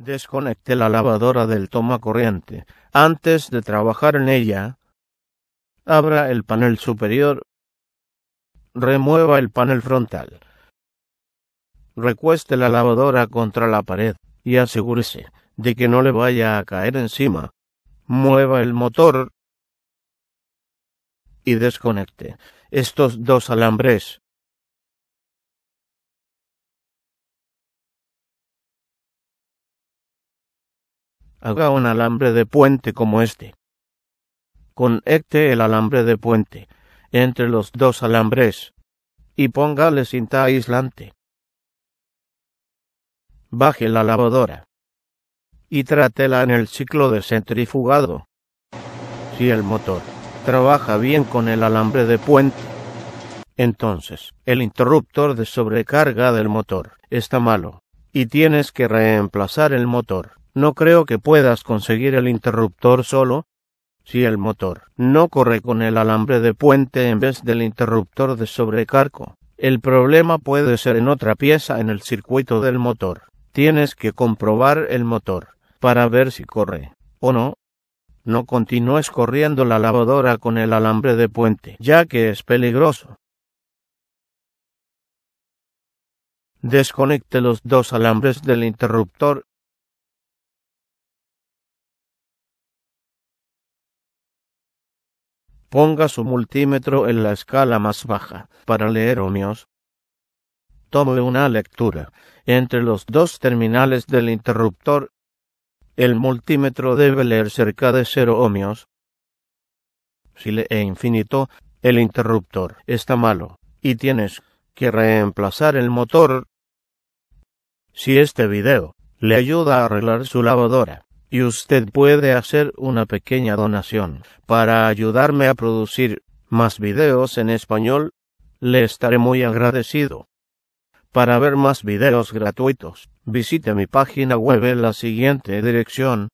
Desconecte la lavadora del toma corriente. Antes de trabajar en ella, abra el panel superior, remueva el panel frontal, recueste la lavadora contra la pared y asegúrese de que no le vaya a caer encima. Mueva el motor y desconecte estos dos alambres. haga un alambre de puente como este. Conecte el alambre de puente entre los dos alambres y póngale cinta aislante. Baje la lavadora y trátela en el ciclo de centrifugado. Si el motor trabaja bien con el alambre de puente, entonces el interruptor de sobrecarga del motor está malo y tienes que reemplazar el motor. No creo que puedas conseguir el interruptor solo si el motor no corre con el alambre de puente en vez del interruptor de sobrecargo. El problema puede ser en otra pieza en el circuito del motor. Tienes que comprobar el motor para ver si corre o no. No continúes corriendo la lavadora con el alambre de puente, ya que es peligroso. Desconecte los dos alambres del interruptor Ponga su multímetro en la escala más baja para leer ohmios. Tome una lectura entre los dos terminales del interruptor. El multímetro debe leer cerca de cero ohmios. Si lee infinito, el interruptor está malo y tienes que reemplazar el motor. Si este video le ayuda a arreglar su lavadora, y usted puede hacer una pequeña donación. Para ayudarme a producir más videos en español, le estaré muy agradecido. Para ver más videos gratuitos, visite mi página web en la siguiente dirección